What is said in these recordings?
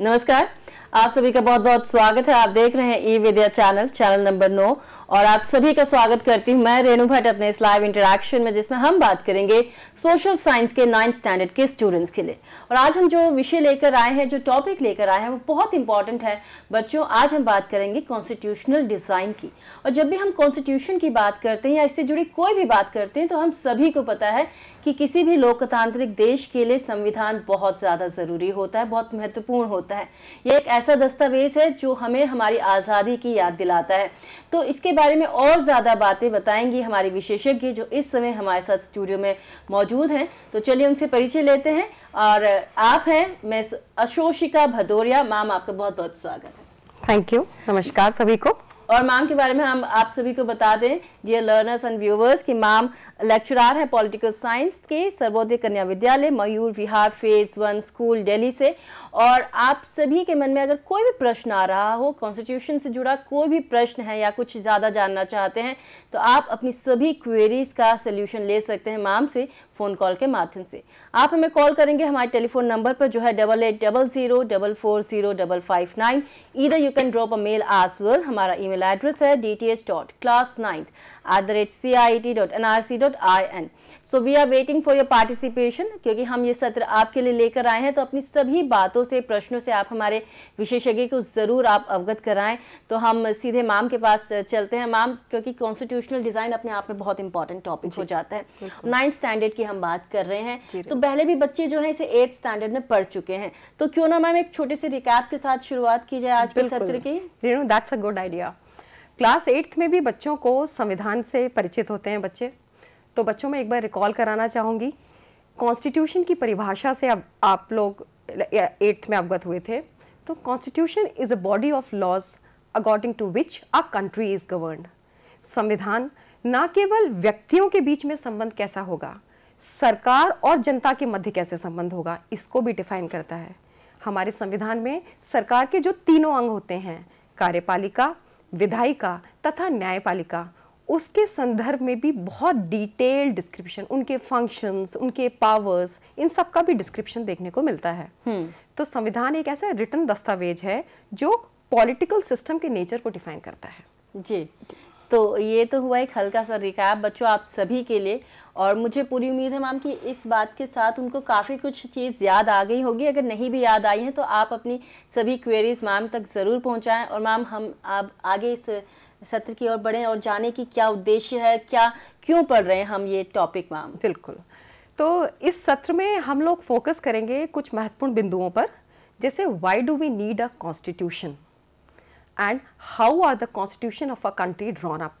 नमस्कार आप सभी का बहुत बहुत स्वागत है आप देख रहे हैं E Vidya channel channel number नौ और आप सभी का स्वागत करती हूं मैं रेणु भट्ट अपने इस लाइव इंटरेक्शन में जिसमें हम बात करेंगे सोशल साइंस के नाइन्थ स्टैंडर्ड के स्टूडेंट्स के लिए और आज हम जो विषय लेकर आए हैं जो टॉपिक लेकर आए हैं वो बहुत इंपॉर्टेंट है बच्चों आज हम बात करेंगे कॉन्स्टिट्यूशनल डिज़ाइन की और जब भी हम कॉन्स्टिट्यूशन की बात करते हैं या इससे जुड़ी कोई भी बात करते हैं तो हम सभी को पता है कि किसी भी लोकतांत्रिक देश के लिए संविधान बहुत ज़्यादा ज़रूरी होता है बहुत महत्वपूर्ण होता है ये एक ऐसा दस्तावेज़ है जो हमें हमारी आज़ादी की याद दिलाता है तो इसके बारे में और ज़्यादा बातें बताएंगी हमारे विशेषज्ञ जो इस समय हमारे साथ स्टूडियो में मौजूद हैं तो चलिए उनसे परिचय लेते हैं और आप हैं मैं अशोषिका भदौरिया मैम आपका बहुत बहुत स्वागत है थैंक यू नमस्कार सभी को और मैम के बारे में हम आप सभी को बता दें डियर लर्नर्स एंड व्यूवर्स कि मैम लेक्चरार हैं पॉलिटिकल साइंस के Sarvodaya Kanya Vidyalaya Mayur Vihar phase one school Delhi से और आप सभी के मन में अगर कोई भी प्रश्न आ रहा हो कॉन्स्टिट्यूशन से जुड़ा कोई भी प्रश्न है या कुछ ज़्यादा जानना चाहते हैं तो आप अपनी सभी क्वेरीज का सोल्यूशन ले सकते हैं मैम से फ़ोन कॉल के माध्यम से आप हमें कॉल करेंगे हमारे टेलीफोन नंबर पर जो है double eight double zero double four zero double five nine either you can drop a mail as well हमारा ईमेल एड्रेस है D T H dot class ninth at the rate C I T dot N R C dot I N so we are waiting for your participation क्योंकि हम ये सत्र आपके लिए लेकर आए हैं तो अपनी सभी बातों से प्रश्नों से आप हमारे विशेषज्ञ को ज़रूर आप अवगत कराएं तो हम सीधे माम के पास चलते हैं माम क्योंकि कॉन्स्टिट्यूशनल डिज़ाइन अपने आप में बहुत इंपॉर्टेंट टॉपिक हो जाता है नाइन्थ स्टैंडर्ड की हम बात कर रहे हैं तो पहले भी बच्चे जो है इसे एट्थ स्टैंडर्ड में पढ़ चुके हैं तो क्यों ना मैम एक छोटे से रिकैप के साथ शुरुआत की जाए आज के सत्र की गुड आइडिया क्लास एट्थ में भी बच्चों को संविधान से परिचित होते हैं बच्चे तो बच्चों में एक बार रिकॉल कराना चाहूँगी कॉन्स्टिट्यूशन की परिभाषा से अब आप लोग एट्थ में अवगत हुए थे तो constitution is a body of laws according to which a country is govern संविधान ना केवल व्यक्तियों के बीच में संबंध कैसा होगा सरकार और जनता के मध्य कैसे संबंध होगा इसको भी डिफाइन करता है हमारे संविधान में सरकार के जो तीनों अंग होते हैं कार्यपालिका विधायिका तथा न्यायपालिका उसके संदर्भ में भी बहुत डिटेल डिस्क्रिप्शन उनके फंक्शंस उनके पावर्स इन सब का भी डिस्क्रिप्शन देखने को मिलता है हम्म। तो संविधान एक ऐसा रिटर्न दस्तावेज है जो पॉलिटिकल सिस्टम के नेचर को डिफाइन करता है जी तो ये तो हुआ एक हल्का सा रिकैप बच्चों आप सभी के लिए और मुझे पूरी उम्मीद है मैम कि इस बात के साथ उनको काफ़ी कुछ चीज़ याद आ गई होगी अगर नहीं भी याद आई है तो आप अपनी सभी क्वेरीज़ मैम तक ज़रूर पहुंचाएं और मैम हम आप आगे इस सत्र की ओर बढ़ें और जाने की क्या उद्देश्य है क्या क्यों पढ़ रहे हैं हम ये टॉपिक मैम बिल्कुल तो इस सत्र में हम लोग फोकस करेंगे कुछ महत्वपूर्ण बिंदुओं पर जैसे why do we need a constitution and how are the constitution of a country drawn up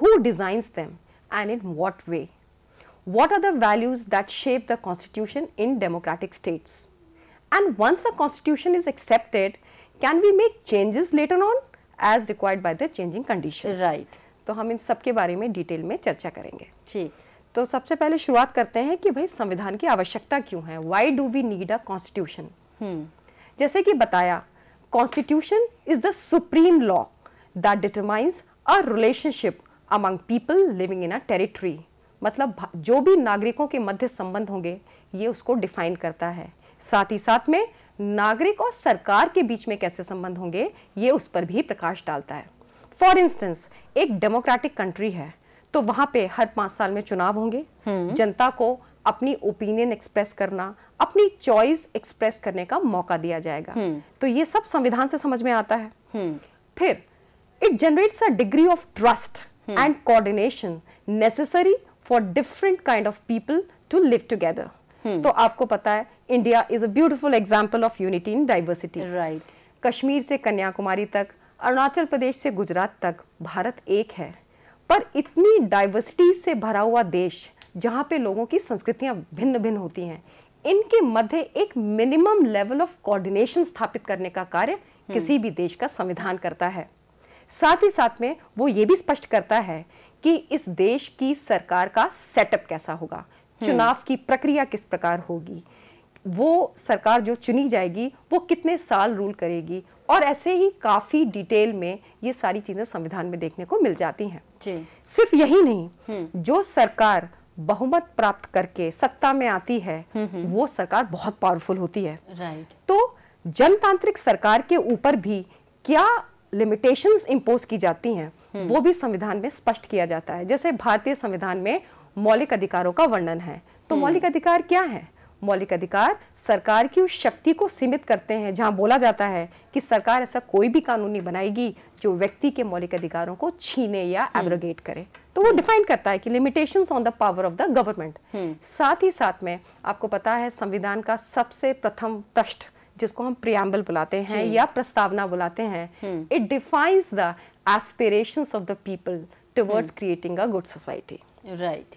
who designs them and in what way what are the values that shape the constitution in democratic states and once the constitution is accepted can we make changes later on as required by the changing condition right तो हम इन सब के बारे में detail में चर्चा करेंगे ठीक तो सबसे पहले शुरुआत करते हैं कि भाई संविधान की आवश्यकता क्यों है why do we need a constitution जैसे कि बताया constitution is the supreme law that determines a relationship among people living in a territory मतलब जो भी नागरिकों के मध्य संबंध होंगे ये उसको डिफाइन करता है साथ ही साथ में नागरिक और सरकार के बीच में कैसे संबंध होंगे ये उस पर भी प्रकाश डालता है फॉर इंस्टेंस एक डेमोक्रेटिक कंट्री है तो वहां पे हर पांच साल में चुनाव होंगे हम्म। जनता को अपनी ओपिनियन एक्सप्रेस करना अपनी चॉइस एक्सप्रेस करने का मौका दिया जाएगा हम्म। तो ये सब संविधान से समझ में आता है हम्म। फिर it generates a degree of trust and coordination necessary for different kind of people to live together तो आपको पता है India is a beautiful example of unity in diversity right Kashmir से कन्याकुमारी तक अरुणाचल प्रदेश से गुजरात तक भारत एक है पर इतनी डाइवर्सिटी से भरा हुआ देश जहाँ पे लोगों की संस्कृतियाँ भिन्न भिन्न होती हैं इनके मध्य एक मिनिमम लेवल ऑफ कोऑर्डिनेशन स्थापित करने का कार्य हम्म। किसी भी देश का संविधान करता है साथ ही साथ में वो ये भी स्पष्ट करता है कि इस देश की सरकार का सेटअप कैसा होगा हम्म। चुनाव की प्रक्रिया किस प्रकार होगी वो सरकार जो चुनी जाएगी वो कितने साल रूल करेगी और ऐसे ही काफ़ी डिटेल में ये सारी चीज़ें संविधान में देखने को मिल जाती हैं जी। सिर्फ यही नहीं हम्म। जो सरकार बहुमत प्राप्त करके सत्ता में आती है हम्म, हम्म। वो सरकार बहुत पावरफुल होती है राइट तो जनतांत्रिक सरकार के ऊपर भी क्या लिमिटेशंस इम्पोज की जाती हैं वो भी संविधान में स्पष्ट किया जाता है जैसे भारतीय संविधान में मौलिक अधिकारों का वर्णन है तो मौलिक अधिकार क्या है मौलिक अधिकार सरकार की उस शक्ति को सीमित करते हैं जहां बोला जाता है कि सरकार ऐसा कोई भी कानून नहीं बनाएगी जो व्यक्ति के मौलिक अधिकारों को छीने या एब्रोगेट हम्म। करे तो वो डिफाइन करता है कि limitation on the power of the government साथ ही साथ में आपको पता है संविधान का सबसे प्रथम पृष्ठ जिसको हम प्रियम्बल बुलाते हैं या प्रस्तावना बुलाते हैं it defines the aspirations of the people towards creating a good society right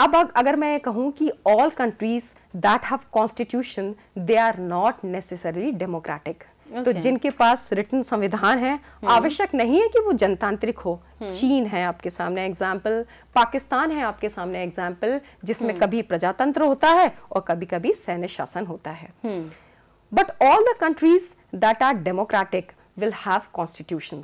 अब अगर मैं कहूँ कि all countries that have constitution they are not necessarily democratic Okay. तो जिनके पास रिटर्न संविधान है हम्म। आवश्यक नहीं है कि वो जनतांत्रिक हो हम्म। चीन है आपके सामने एग्जाम्पल पाकिस्तान है आपके सामने एग्जाम्पल जिसमें हम्म। कभी प्रजातंत्र होता है और कभी कभी सैन्य शासन होता है but all the countries that are democratic will have constitution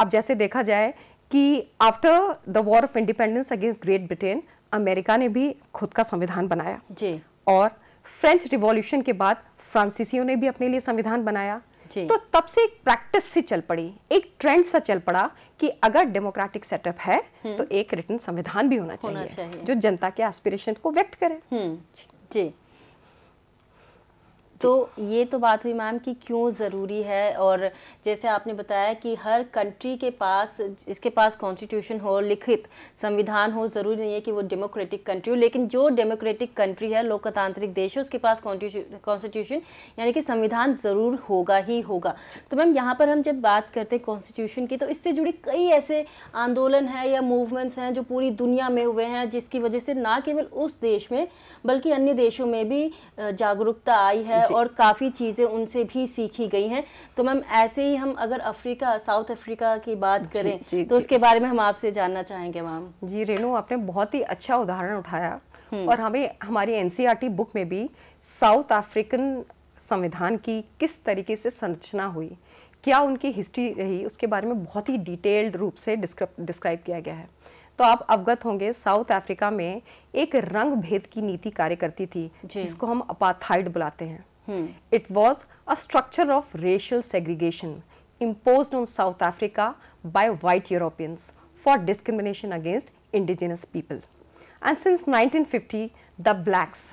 अब जैसे देखा जाए कि after the war of independence against Great Britain America ने भी खुद का संविधान बनाया जी और फ्रेंच रिवॉल्यूशन के बाद फ्रांसीसियों ने भी अपने लिए संविधान बनाया तो तब से एक प्रैक्टिस सी चल पड़ी एक ट्रेंड सा चल पड़ा कि अगर डेमोक्रेटिक सेटअप है हम्म। तो एक रिटर्न संविधान भी होना, होना चाहिए, चाहिए जो जनता के एस्पिरेशन को व्यक्त करे हम्म। जी तो ये तो बात हुई मैम कि क्यों ज़रूरी है और जैसे आपने बताया कि हर कंट्री के पास इसके पास कॉन्स्टिट्यूशन हो लिखित संविधान हो ज़रूरी नहीं है कि वो डेमोक्रेटिक कंट्री हो लेकिन जो डेमोक्रेटिक कंट्री है लोकतांत्रिक देश है उसके पास कॉन्स्टिट्यूशन यानी कि संविधान ज़रूर होगा ही होगा तो मैम यहाँ पर हम जब बात करते हैं कॉन्स्टिट्यूशन की तो इससे जुड़ी कई ऐसे आंदोलन हैं या मूवमेंट्स हैं जो पूरी दुनिया में हुए हैं जिसकी वजह से ना केवल उस देश में बल्कि अन्य देशों में भी जागरूकता आई है और काफ़ी चीज़ें उनसे भी सीखी गई हैं तो मैम ऐसे ही हम अगर अफ्रीका साउथ अफ्रीका की बात करें जी, तो जी, तो उसके बारे में हम आपसे जानना चाहेंगे मैम जी रेणु आपने बहुत ही अच्छा उदाहरण उठाया हम्म। और हमें हमारी एन बुक e में भी साउथ अफ्रीकन संविधान की किस तरीके से संरचना हुई क्या उनकी हिस्ट्री रही उसके बारे में बहुत ही डिटेल्ड रूप से डिस्क्राइब किया गया है तो आप अवगत होंगे साउथ अफ्रीका में एक रंग भेद की नीति कार्य करती थी जिसको हम अपाथाइड बुलाते हैं it was a structure of racial segregation impose on south Africa bye white Europeans for discrimination against indigenous people and since 1950 the blacks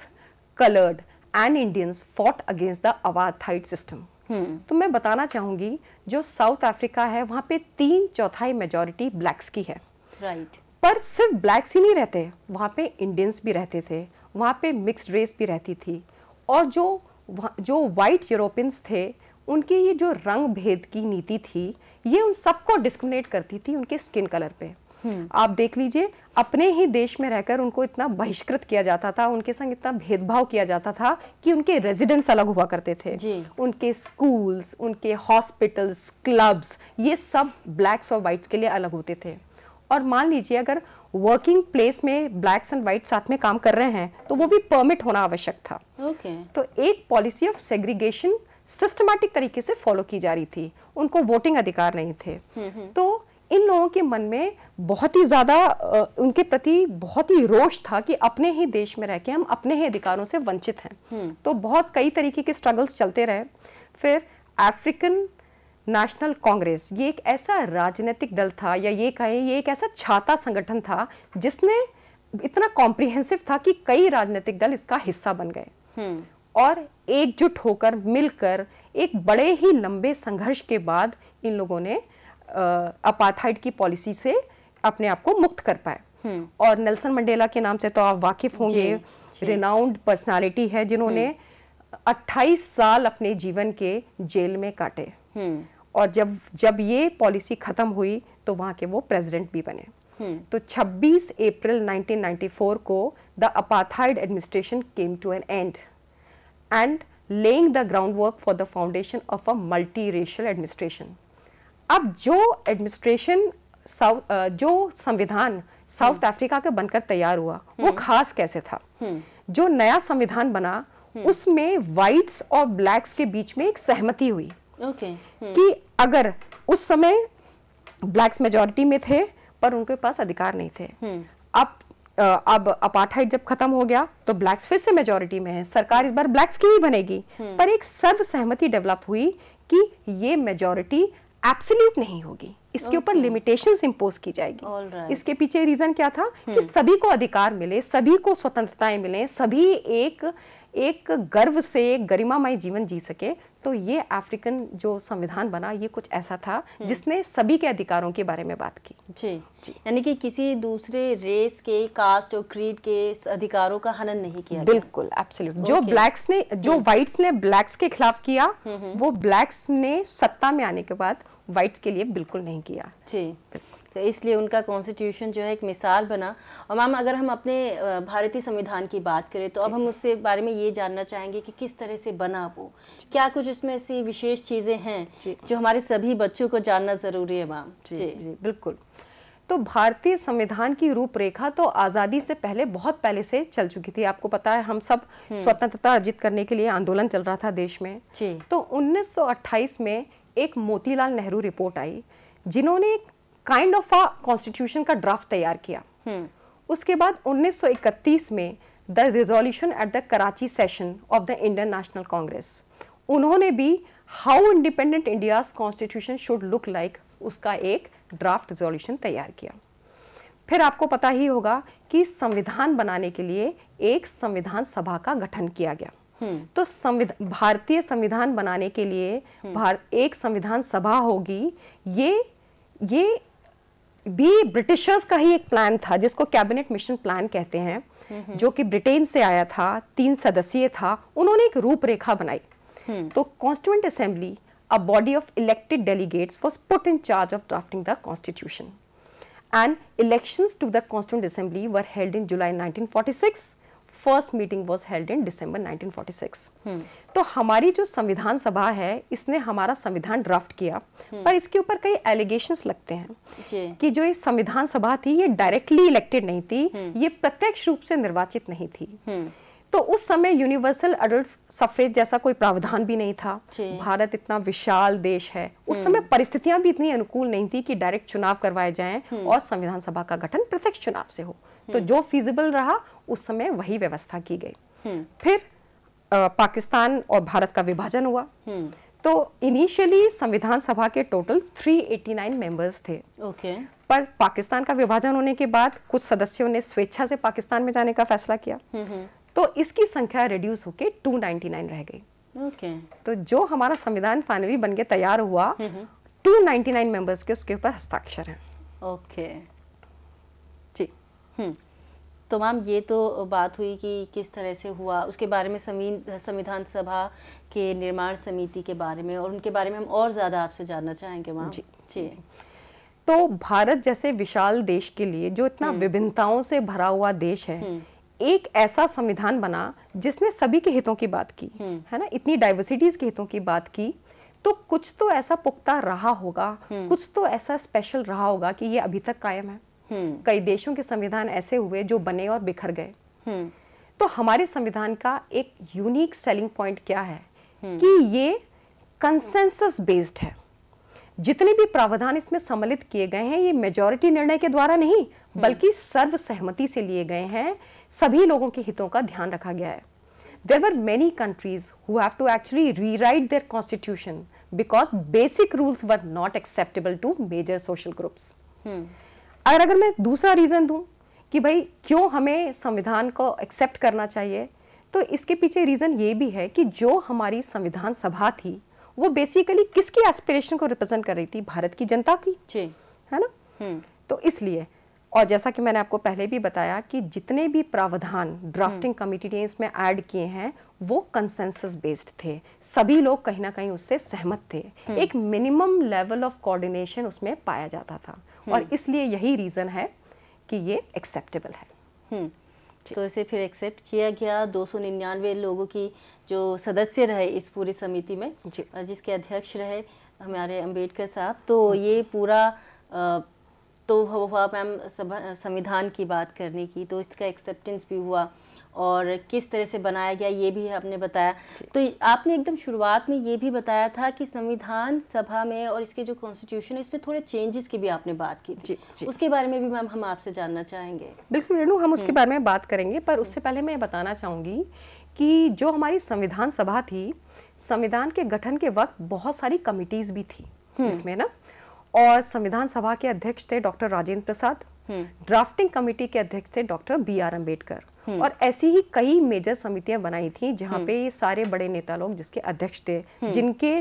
coloured and Indians fought against the अवाथाइट system तो मैं बताना चाहूंगी जो साउथ अफ्रीका है वहां पे तीन चौथाई मेजोरिटी ब्लैक्स की है राइट right. पर सिर्फ ब्लैक्स ही नहीं रहते वहाँ पे इंडियंस भी रहते थे वहाँ पे मिक्स रेस भी रहती थी और जो जो वाइट यूरोपियंस थे उनकी ये जो रंग भेद की नीति थी ये उन सबको डिस्क्रिमिनेट करती थी उनके स्किन कलर पे हम्म। आप देख लीजिए अपने ही देश में रहकर उनको इतना बहिष्कृत किया जाता था उनके संग इतना भेदभाव किया जाता था कि उनके रेजिडेंस अलग हुआ करते थे जी। उनके स्कूल्स उनके हॉस्पिटल्स क्लब्स ये सब ब्लैक्स और वाइट्स के लिए अलग होते थे और मान लीजिए अगर वर्किंग प्लेस में ब्लैक्स एंड व्हाइट साथ में काम कर रहे हैं तो वो भी परमिट होना आवश्यक था okay. तो एक पॉलिसी ऑफ सेग्रीगेशन सिस्टमैटिक तरीके से फॉलो की जा रही थी उनको वोटिंग अधिकार नहीं थे हम्म, हम्म। तो इन लोगों के मन में बहुत ही ज़्यादा उनके प्रति बहुत ही रोष था कि अपने ही देश में रह के हम अपने ही अधिकारों से वंचित हैं हम्म। तो बहुत कई तरीके के स्ट्रगल्स चलते रहे फिर अफ्रीकन नेशनल कांग्रेस ये एक ऐसा राजनीतिक दल था या ये कहें ये एक ऐसा छाता संगठन था जिसने इतना कॉम्प्रिहेंसिव था कि कई राजनीतिक दल इसका हिस्सा बन गए हम्म। और एकजुट होकर मिलकर एक बड़े ही लंबे संघर्ष के बाद इन लोगों ने अपार्थाइड की पॉलिसी से अपने आप को मुक्त कर पाए हम्म। और नेल्सन मंडेला के नाम से तो आप वाकिफ होंगे रिनाउंड पर्सनालिटी है जिन्होंने 28 हम्म। साल अपने जीवन के जेल में काटे हम्म। और जब जब ये पॉलिसी खत्म हुई तो वहाँ के वो प्रेसिडेंट भी बने हम्म। तो 26 अप्रैल 1994 को the apartheid administration came to an end and laying the ground work for the foundation of a multi racial administration अब जो एडमिनिस्ट्रेशन साउथ जो संविधान साउथ हम्म। अफ्रीका का बनकर तैयार हुआ वो खास कैसे था जो नया संविधान बना उसमें वाइट्स और ब्लैक्स के बीच में एक सहमति हुई okay. Hmm. कि अगर उस समय ब्लैक्स मेजोरिटी में थे पर उनके पास अधिकार नहीं थे hmm. अब अब अपार्थाइड जब खत्म हो गया तो ब्लैक्स फिर से मेजोरिटी में है सरकार इस बार ब्लैक्स की ही बनेगी hmm. पर एक सर्वसहमति डेवलप हुई कि ये मेजोरिटी एब्सोल्यूट नहीं होगी इसके ऊपर लिमिटेशन इम्पोज की जाएगी right. इसके पीछे रीजन क्या था hmm. कि सभी को अधिकार मिले सभी को स्वतंत्रताएं मिले सभी एक एक गर्व से गरिमामय जीवन जी सके तो ये अफ्रीकन जो संविधान बना ये कुछ ऐसा था hmm. जिसने सभी के अधिकारों के बारे में बात की जी जी यानी कि किसी दूसरे रेस के कास्ट और क्रीड के अधिकारों का हनन नहीं किया बिल्कुल एब्सोल्यूट जो ब्लैक्स ने जो व्हाइट्स hmm. ने ब्लैक्स के खिलाफ किया hmm, वो ब्लैक्स ने सत्ता में आने के बाद वाइट्स के लिए बिल्कुल नहीं किया जी तो इसलिए उनका कॉन्स्टिट्यूशन जो है एक मिसाल बना और मैम अगर हम अपने भारतीय संविधान की बात करें तो अब हम उससे बारे में ये जानना चाहेंगे कि किस तरह से बना वो क्या कुछ इसमें ऐसी विशेष चीज़ें हैं जो हमारे सभी बच्चों को जानना ज़रूरी है मैम जी, जी जी बिल्कुल तो भारतीय संविधान की रूपरेखा तो आज़ादी से पहले बहुत पहले से चल चुकी थी आपको पता है हम सब हम्म। स्वतंत्रता अर्जित करने के लिए आंदोलन चल रहा था देश में तो 1928 में एक मोतीलाल नेहरू रिपोर्ट आई जिन्होंने काइंड ऑफ अ कॉन्स्टिट्यूशन का ड्राफ्ट तैयार किया हम्म। उसके बाद 1931 में the resolution at the Karachi session of the Indian National Congress उन्होंने भी how independent India's constitution should look like उसका एक ड्राफ्ट रिजोल्यूशन तैयार किया फिर आपको पता ही होगा कि संविधान बनाने के लिए एक संविधान सभा का गठन किया गया तो संविध भारतीय संविधान बनाने के लिए हम्म। भारत एक संविधान सभा होगी ये ये भी ब्रिटिशर्स का ही एक प्लान था जिसको कैबिनेट मिशन प्लान कहते हैं हम्म। जो कि ब्रिटेन से आया था तीन सदस्यीय था उन्होंने एक रूपरेखा बनाई हम्म। तो constituent assembly a body of elected delegates was put in charge of drafting the constitution and elections to the constituent assembly were held in July 1946 first meeting was held in December हम्म। तो हमारी जो संविधान सभा है इसने हमारा संविधान ड्राफ्ट किया हम्म। पर इसके ऊपर कई एलिगेशन लगते हैं कि जो ये संविधान सभा थी ये डायरेक्टली इलेक्टेड नहीं थी हम्म। ये प्रत्यक्ष रूप से निर्वाचित नहीं थी तो उस समय यूनिवर्सल अडल्ट सफरेज जैसा कोई प्रावधान भी नहीं था भारत इतना विशाल देश है उस हम्म। समय परिस्थितियां भी इतनी अनुकूल नहीं थी कि डायरेक्ट चुनाव करवाए जाएं हम्म। और संविधान सभा का गठन प्रत्यक्ष चुनाव से हो तो हम्म। जो फिजिबल रहा उस समय वही व्यवस्था की गई फिर आ, पाकिस्तान और भारत का विभाजन हुआ तो इनिशियली संविधान सभा के टोटल 389 मेंबर्स थे ओके पर पाकिस्तान का विभाजन होने के बाद कुछ सदस्यों ने स्वेच्छा से पाकिस्तान में जाने का फैसला किया तो इसकी संख्या रिड्यूस होके 299 रह गई ओके okay. तो जो हमारा संविधान फाइनली बन के तैयार हुआ 299 मेंबर्स के उसके ऊपर हस्ताक्षर हैं ओके okay. जी हम्म। तो मैम ये तो बात हुई कि किस तरह से हुआ उसके बारे में संविधान सभा के निर्माण समिति के बारे में और उनके बारे में हम और ज़्यादा आपसे जानना चाहेंगे मैम जी जी, जी। तो भारत जैसे विशाल देश के लिए जो इतना हम्म। विभिन्नताओं से भरा हुआ देश है हम्म। एक ऐसा संविधान बना जिसने सभी के हितों की बात की हम्म। है ना इतनी डाइवर्सिटीज के हितों की बात की तो कुछ तो ऐसा पुख्ता रहा होगा हम्म। कुछ तो ऐसा स्पेशल रहा होगा कि ये अभी तक कायम है हम्म। कई देशों के संविधान ऐसे हुए जो बने और बिखर गए तो हमारे संविधान का एक यूनिक सेलिंग पॉइंट क्या है कि ये कंसेंसस बेस्ड है जितने भी प्रावधान इसमें सम्मिलित किए गए हैं ये मेजोरिटी निर्णय के द्वारा नहीं हम्म। बल्कि सर्व सहमति से लिए गए हैं सभी लोगों के हितों का ध्यान रखा गया है there are many countries who have to actually rewrite their constitution because basic rules were not acceptable to major social groups अगर अगर मैं दूसरा रीज़न दूं कि भाई क्यों हमें संविधान को एक्सेप्ट करना चाहिए तो इसके पीछे रीज़न ये भी है कि जो हमारी संविधान सभा थी वो बेसिकली किसकी एस्पिरेशन को रिप्रेजेंट कर रही थी भारत की जनता की है ना हम्म। तो इसलिए और जैसा कि मैंने आपको पहले भी बताया कि जितने भी प्रावधान ड्राफ्टिंग कमिटी ने इसमें ऐड किए हैं वो कंसेंसस बेस्ड थे सभी लोग कहीं ना कहीं उससे सहमत थे हम्म। एक मिनिमम लेवल ऑफ कोऑर्डिनेशन उसमें पाया जाता था हम्म। और इसलिए यही रीज़न है कि ये एक्सेप्टेबल है हम्म। तो इसे फिर एक्सेप्ट किया गया दो लोगों की जो सदस्य रहे इस पूरी समिति में जिसके अध्यक्ष रहे हमारे अम्बेडकर साहब तो ये पूरा तो हुआ मैम संविधान की बात करने की तो इसका एक्सेप्टेंस भी हुआ और किस तरह से बनाया गया ये भी आपने बताया तो आपने एकदम शुरुआत में ये भी बताया था कि संविधान सभा में और इसके जो कॉन्स्टिट्यूशन है इसमें थोड़े चेंजेस की भी आपने बात की जी, जी। उसके बारे में भी मैम हम आपसे जानना चाहेंगे बिल्कुल रेणु हम उसके हम्म। बारे में बात करेंगे पर हम्म। उससे पहले मैं बताना चाहूँगी कि जो हमारी संविधान सभा थी संविधान के गठन के वक्त बहुत सारी कमिटीज़ भी थी हम्म। इसमें ना और संविधान सभा के अध्यक्ष थे डॉक्टर राजेंद्र प्रसाद हम्म। ड्राफ्टिंग कमेटी के अध्यक्ष थे डॉक्टर बी आर अम्बेडकर हम्म। और ऐसी ही कई मेजर समितियां बनाई थी जहां हम्म। पे ये सारे बड़े नेता लोग जिसके अध्यक्ष थे जिनके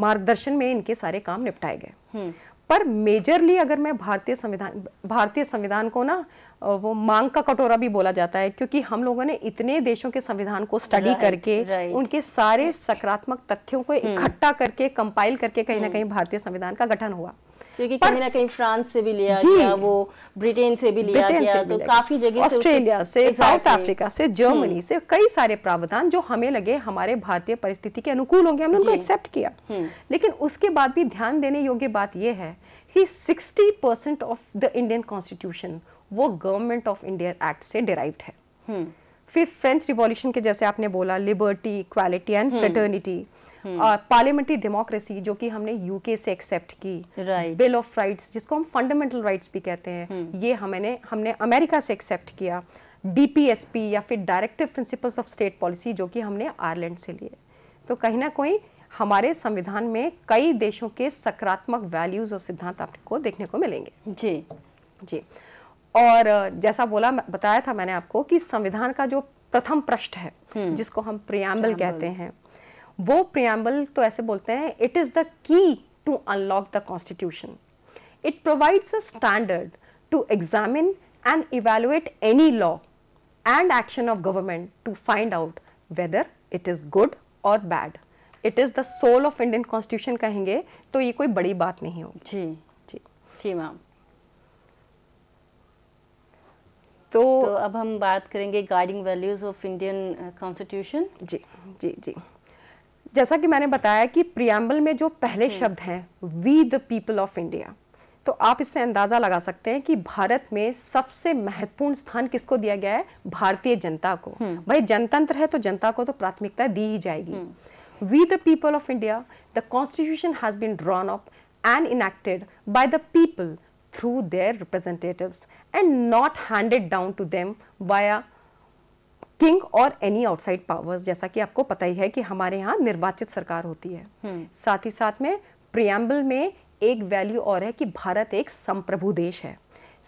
मार्गदर्शन में इनके सारे काम निपटाए गए पर मेजरली अगर मैं भारतीय संविधान भारतीय संविधान को ना वो मांग का कटोरा भी बोला जाता है क्योंकि हम लोगों ने इतने देशों के संविधान को स्टडी करके राएग। उनके सारे सकारात्मक तथ्यों को हम्म। इकट्ठा करके कंपाइल करके कहीं ना हम्म। कहीं भारतीय संविधान का गठन हुआ क्योंकि कहीं ना कहीं फ्रांस से भी लिया गया वो ब्रिटेन से भी लिया गया तो काफी जगह ऑस्ट्रेलिया से साउथ अफ्रीका से जर्मनी हम्म। से कई सारे प्रावधान जो हमें लगे हमारे भारतीय परिस्थिति के अनुकूल होंगे हमने उनको एक्सेप्ट किया हम्म। लेकिन उसके बाद भी ध्यान देने योग्य बात यह है कि sixty percent of the Indian constitution वो गवर्नमेंट ऑफ इंडिया एक्ट से डिराइव्ड है हम्म। फिर फ्रेंच रिवॉल्यूशन के जैसे आपने बोला liberty equality and fraternity parliamentary hmm. Democracy जो कि हमने यूके से एक्सेप्ट की बिल ऑफ राइट्स जिसको हम फंडामेंटल राइट्स भी कहते हैं हम्म। ये हमने हमने अमेरिका से एक्सेप्ट किया डीपीएसपी या फिर directive principles of state policy जो कि हमने आयरलैंड से लिए तो कहीं ना कहीं हमारे संविधान में कई देशों के सकारात्मक वैल्यूज और सिद्धांत आपको देखने को मिलेंगे जी जी और जैसा बोला बताया था मैंने आपको कि संविधान का जो प्रथम पृष्ठ है हम्म। जिसको हम प्रियाम्बल कहते हैं वो प्रियम्बल तो ऐसे बोलते हैं it is the key to unlock the constitution it provides a standard to examine and evaluate any law and action of government to find out whether it is good और bad it is the soul of Indian constitution कहेंगे तो ये कोई बड़ी बात नहीं होगी जी जी जी मैम तो, तो अब हम बात करेंगे guiding values of Indian constitution जी जी जी जैसा कि मैंने बताया कि प्रियम्बल में जो पहले हम्म। शब्द हैं we the people of India तो आप इससे अंदाज़ा लगा सकते हैं कि भारत में सबसे महत्वपूर्ण स्थान किसको दिया गया है भारतीय जनता को हम्म। भाई जनतंत्र है तो जनता को तो प्राथमिकता दी ही जाएगी we the people of India the constitution has been drawn up and enacted by the people through their representative and not handed down to them via king और एनी आउटसाइड पावर्स जैसा कि आपको पता ही है कि हमारे यहाँ निर्वाचित सरकार होती है हम्म। साथ ही साथ में प्रियम्बल में एक वैल्यू और है कि भारत एक संप्रभु देश है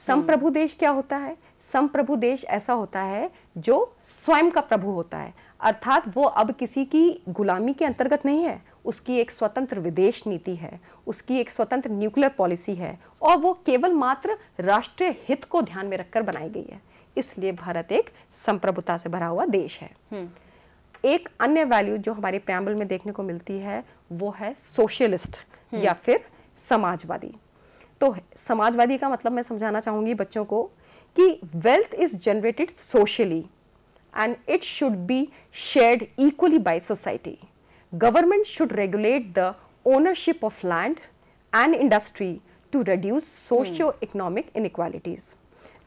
संप्रभु हम्म। देश क्या होता है संप्रभु देश ऐसा होता है जो स्वयं का प्रभु होता है अर्थात वो अब किसी की गुलामी के अंतर्गत नहीं है उसकी एक स्वतंत्र विदेश नीति है उसकी एक स्वतंत्र न्यूक्लियर पॉलिसी है और वो केवल मात्र राष्ट्रीय हित को ध्यान में रखकर बनाई गई है इसलिए भारत एक संप्रभुता से भरा हुआ देश है हम्म। एक अन्य वैल्यू जो हमारे प्रैम्बल में देखने को मिलती है वो है सोशलिस्ट हम्म। या फिर समाजवादी तो समाजवादी का मतलब मैं समझाना चाहूंगी बच्चों को कि wealth is generated socially and it should be shared equally by society government should regulate the ownership of land and industry to reduce socio economic inequalities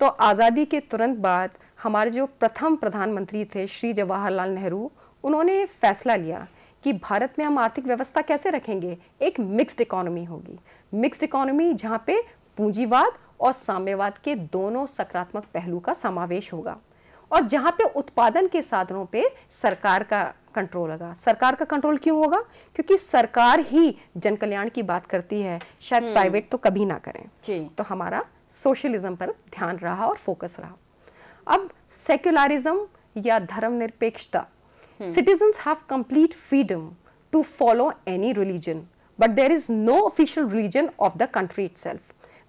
तो आज़ादी के तुरंत बाद हमारे जो प्रथम प्रधानमंत्री थे श्री जवाहरलाल नेहरू उन्होंने फैसला लिया कि भारत में हम आर्थिक व्यवस्था कैसे रखेंगे एक मिक्स्ड इकोनॉमी होगी मिक्स्ड इकोनॉमी जहाँ पे पूंजीवाद और साम्यवाद के दोनों सकारात्मक पहलू का समावेश होगा और जहाँ पे उत्पादन के साधनों पे सरकार का कंट्रोल होगा सरकार का कंट्रोल क्यों होगा क्योंकि सरकार ही जन कल्याण की बात करती है शायद प्राइवेट हम्म। तो कभी ना करें तो हमारा सोशलिज्म पर ध्यान रहा और फोकस रहा अब सेक्युलरिज्म या धर्मनिरपेक्षता हम्म। citizens have complete freedom to follow any religion but there is no official religion of the country it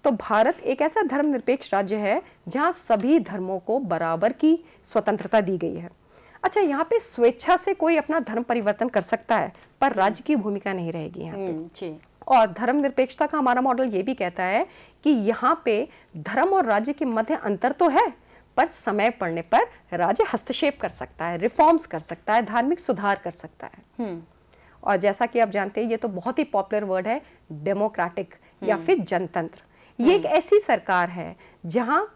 तो भारत एक ऐसा धर्मनिरपेक्ष राज्य है जहाँ सभी धर्मों को बराबर की स्वतंत्रता दी गई है अच्छा यहाँ पे स्वेच्छा से कोई अपना धर्म परिवर्तन कर सकता है पर राज्य की भूमिका नहीं रहेगी यहाँ पे हम्म, और धर्मनिरपेक्षता का हमारा मॉडल ये भी कहता है कि यहाँ पे धर्म और राज्य के मध्य अंतर तो है पर समय पड़ने पर राज्य हस्तक्षेप कर सकता है रिफॉर्म्स कर सकता है धार्मिक सुधार कर सकता है हम्म। और जैसा कि आप जानते हैं ये तो बहुत ही पॉपुलर वर्ड है डेमोक्रेटिक या हम्म। फिर जनतंत्र ये हम्म। एक ऐसी सरकार है जहाँ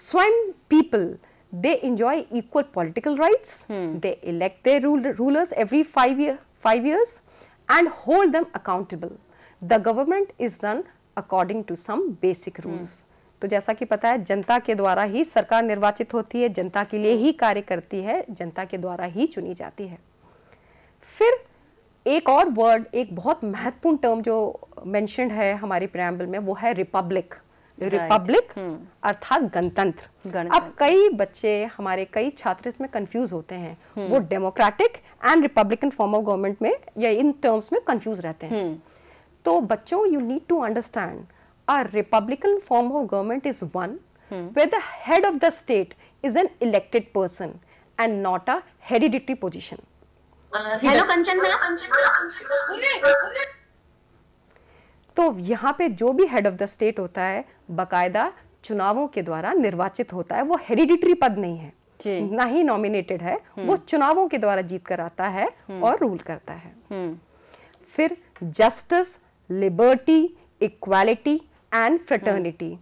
स्वयं people they enjoy equal political rights they elect their rulers every five year five years and hold them accountable the government is run according to some basic rules तो जैसा कि पता है जनता के द्वारा ही सरकार निर्वाचित होती है जनता के लिए ही कार्य करती है जनता के द्वारा ही चुनी जाती है फिर एक और वर्ड एक बहुत महत्वपूर्ण टर्म जो मेंशन है हमारी प्रैम्बल में वो है रिपब्लिक रिपब्लिक hmm. अर्थात गणतंत्र अब कई बच्चे हमारे कई छात्र इसमें कंफ्यूज होते हैं hmm. वो democratic and republican form of government में या इन टर्म्स में कंफ्यूज रहते हैं hmm. तो बच्चों you need to understand a republican form of government is one where the head of the state is an elected person and not a hereditary position hello Kanchan तो यहाँ पे जो भी हेड ऑफ द स्टेट होता है बकायदा चुनावों के द्वारा निर्वाचित होता है वो हेरिडिटरी पद नहीं है ना ही नॉमिनेटेड है hmm. वो चुनावों के द्वारा जीत कर आता है hmm. और रूल करता है hmm. फिर justice liberty equality and hmm. Fraternity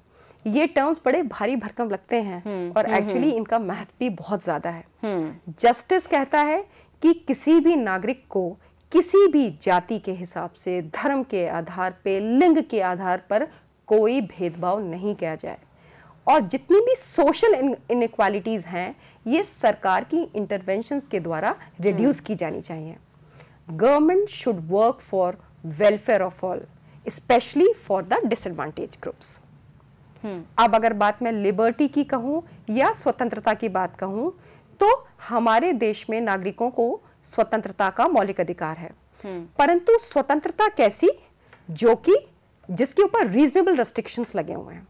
ये टर्म्स बड़े भारी भरकम लगते हैं हम्म, हम्म, और एक्चुअली इनका महत्व भी बहुत ज्यादा है जस्टिस कहता है कि किसी भी नागरिक को किसी भी जाति के हिसाब से धर्म के आधार पे लिंग के आधार पर कोई भेदभाव नहीं किया जाए और जितनी भी सोशल इनक्वालिटीज़ हैं ये सरकार की इंटरवेंशन के द्वारा रिड्यूस की जानी चाहिए government should work for welfare of all specially for the disadvantage groups अब अगर बात मैं लिबर्टी की कहूँ या स्वतंत्रता की बात कहूँ तो हमारे देश में नागरिकों को स्वतंत्रता का मौलिक अधिकार है hmm. परंतु स्वतंत्रता कैसी जो कि जिसके ऊपर रीजनेबल रेस्ट्रिक्शंस लगे हुए हैं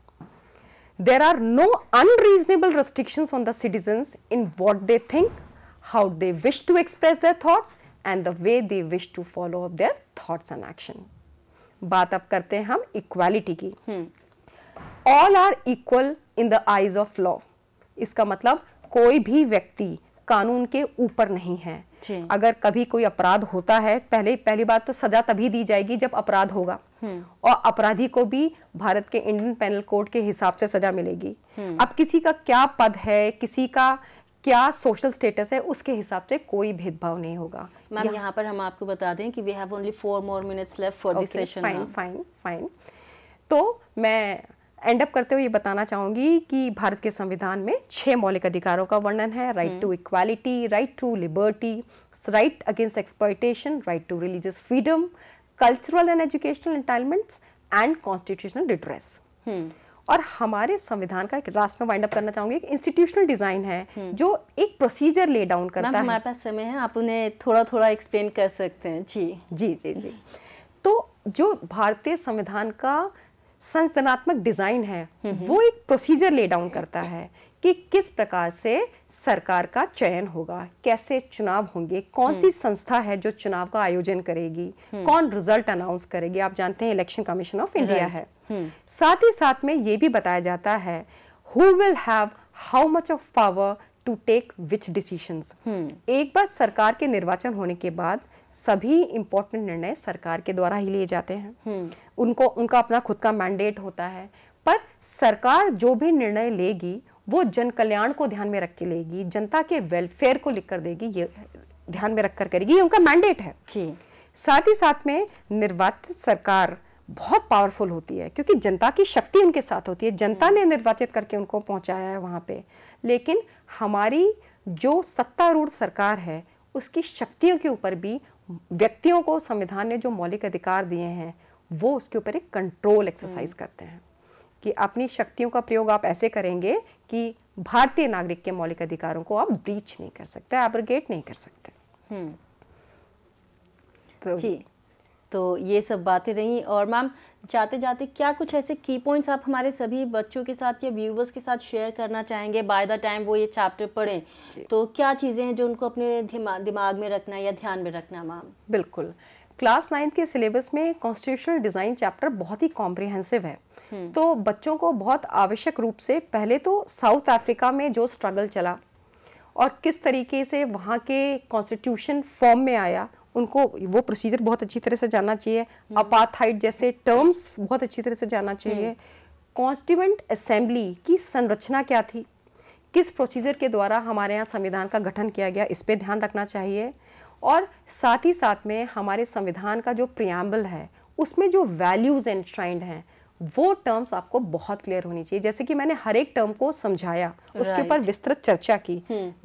there are no unreasonable restriction on the citizen in what they think how they wish to express thoughts and the way they wish to follow up their thoughts and action. baat ab karte hain hum equality ki hmm. all are equal in the eyes of law iska matlab koi bhi vyakti कानून के ऊपर नहीं है अगर कभी कोई अपराध होता है पहले पहली बात तो सजा तभी दी जाएगी जब अपराध होगा और अपराधी को भी भारत के इंडियन पेनल कोड के हिसाब से सजा मिलेगी अब किसी का क्या पद है किसी का क्या सोशल स्टेटस है उसके हिसाब से कोई भेदभाव नहीं होगा मैम यहाँ पर हम आपको बता दें कि we have only four more minutes left for this session fine fine fine तो मैं एंड अप करते हुए ये बताना चाहूँगी कि भारत के संविधान में छह मौलिक अधिकारों का वर्णन है right to equality right to liberty right against exploitation right to religious freedom cultural and educational entitlements and constitutional redress और हमारे संविधान का एक लास्ट में वाइंड अप करना चाहूंगी एक इंस्टीट्यूशनल डिजाइन है हम्म। जो एक प्रोसीजर ले डाउन करता है हमारे पास समय है आप उन्हें थोड़ा थोड़ा एक्सप्लेन कर सकते हैं जी जी जी जी तो जो भारतीय संविधान का संस्थानात्मक डिजाइन है हम्म, हम्म। वो एक प्रोसीजर ले डाउन करता है कि किस प्रकार से सरकार का चयन होगा कैसे चुनाव होंगे कौन सी हम्म। संस्था है जो चुनाव का आयोजन करेगी हम्म। कौन रिजल्ट अनाउंस करेगी आप जानते हैं इलेक्शन कमीशन ऑफ इंडिया है हम्म। साथ ही साथ में ये भी बताया जाता है who will have how much of power to take which decision एक बार सरकार के निर्वाचन होने के बाद सभी इंपॉर्टेंट निर्णय सरकार के द्वारा ही लिए जाते हैं उनको उनका अपना खुद का मैंडेट होता है पर सरकार जो भी निर्णय लेगी वो जन कल्याण को ध्यान में रख के लेगी जनता के वेलफेयर को लिख कर देगी ये ध्यान में रख कर करेगी ये उनका मैंडेट है जी साथ ही साथ में निर्वाचित सरकार बहुत पावरफुल होती है क्योंकि जनता की शक्ति उनके साथ होती है जनता हम्म। ने निर्वाचित करके उनको पहुंचाया है वहाँ पे लेकिन हमारी जो सत्तारूढ़ सरकार है उसकी शक्तियों के ऊपर भी व्यक्तियों को संविधान ने जो मौलिक अधिकार दिए हैं वो उसके ऊपर एक कंट्रोल हम्म। एक्सरसाइज करते हैं कि अपनी शक्तियों का प्रयोग आप ऐसे करेंगे कि भारतीय नागरिक के मौलिक अधिकारों को आप ब्रीच नहीं कर सकते एब्रोगेट नहीं कर सकते हम्म। तो जी तो ये सब बातें रही और मैम जाते जाते क्या कुछ ऐसे की पॉइंट्स आप हमारे सभी बच्चों के साथ या व्यूवर्स के साथ शेयर करना चाहेंगे बाय द टाइम वो ये चैप्टर पढ़ें तो क्या चीज़ें हैं जो उनको अपने दिमाग दिमाग में रखना या ध्यान में रखना मैम बिल्कुल क्लास नाइन्थ के सिलेबस में कॉन्स्टिट्यूशनल डिज़ाइन चैप्टर बहुत ही कॉम्प्रिहेंसिव है हम्म। तो बच्चों को बहुत आवश्यक रूप से पहले तो साउथ अफ्रीका में जो स्ट्रगल चला और किस तरीके से वहाँ के कॉन्स्टिट्यूशन फॉर्म में आया उनको वो प्रोसीजर बहुत अच्छी तरह से जानना चाहिए अपाथाइट हम्म। जैसे टर्म्स बहुत अच्छी तरह से जानना चाहिए कॉन्स्टिट्यूंट हम्म। असेंबली की संरचना क्या थी किस प्रोसीजर के द्वारा हमारे यहाँ संविधान का गठन किया गया इस पर ध्यान रखना चाहिए और साथ ही साथ में हमारे संविधान का जो प्रियाम्बल है उसमें जो वैल्यूज़ एंड हैं वो टर्म्स आपको बहुत क्लियर होनी चाहिए जैसे कि मैंने हर एक टर्म को समझाया right. उसके ऊपर विस्तृत चर्चा की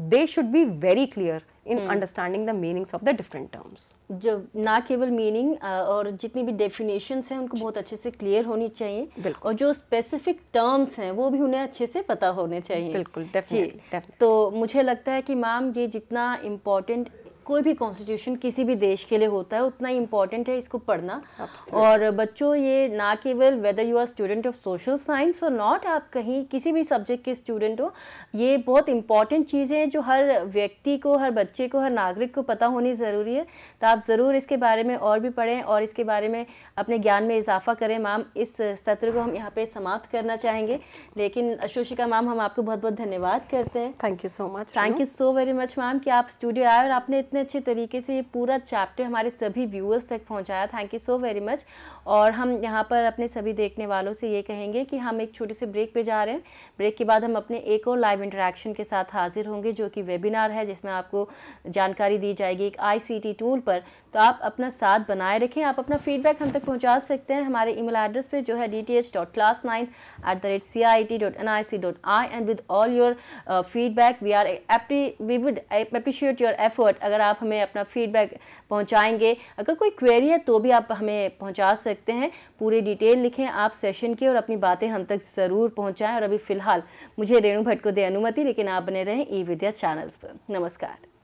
they should be very clear in understanding the meanings of the different terms जो ना केवल मीनिंग और जितनी भी डेफिनेशन हैं उनको बहुत अच्छे से क्लियर होनी चाहिए और जो स्पेसिफिक टर्म्स हैं वो भी उन्हें अच्छे से पता होने चाहिए बिल्कुल definitely, definitely. तो मुझे लगता है कि मैम ये जितना इम्पोर्टेंट कोई भी कॉन्स्टिट्यूशन किसी भी देश के लिए होता है उतना ही इम्पॉर्टेंट है इसको पढ़ना और बच्चों ये ना केवल whether you are student of social science और नॉट आप कहीं किसी भी सब्जेक्ट के स्टूडेंट हो ये बहुत इंपॉर्टेंट चीज़ें हैं जो हर व्यक्ति को हर बच्चे को हर नागरिक को पता होनी ज़रूरी है तो आप ज़रूर इसके बारे में और भी पढ़ें और इसके बारे में अपने ज्ञान में इजाफा करें मैम इस सत्र को हम यहाँ पर समाप्त करना चाहेंगे लेकिन अशोशिका मैम हम आपको बहुत बहुत धन्यवाद करते हैं thank you so much thank you so very much ma'am कि आप स्टूडियो आए और आपने इतने इतने अच्छे तरीके से ये पूरा चैप्टर हमारे सभी व्यूअर्स तक पहुंचाया thank you so very much और हम यहाँ पर अपने सभी देखने वालों से ये कहेंगे कि हम एक छोटे से ब्रेक पे जा रहे हैं ब्रेक के बाद हम अपने एक और लाइव इंटरेक्शन के साथ हाजिर होंगे जो कि वेबिनार है जिसमें आपको जानकारी दी जाएगी एक आई टूल पर तो आप अपना साथ बनाए रखें आप अपना फीडबैक हम तक पहुंचा सकते हैं हमारे ईमेल एड्रेस पे जो है D T H dot class nine at the rate C I T dot N I C dot I and with all your feedback we are we would appreciate your effort अगर आप हमें अपना feedback पहुंचाएंगे अगर कोई query है तो भी आप हमें पहुंचा सकते हैं पूरी डिटेल लिखें आप सेशन की और अपनी बातें हम तक ज़रूर पहुँचाएँ और अभी फ़िलहाल मुझे रेणु भट्ट को दे अनुमति लेकिन आप बने रहें ई विद्या चैनल्स पर नमस्कार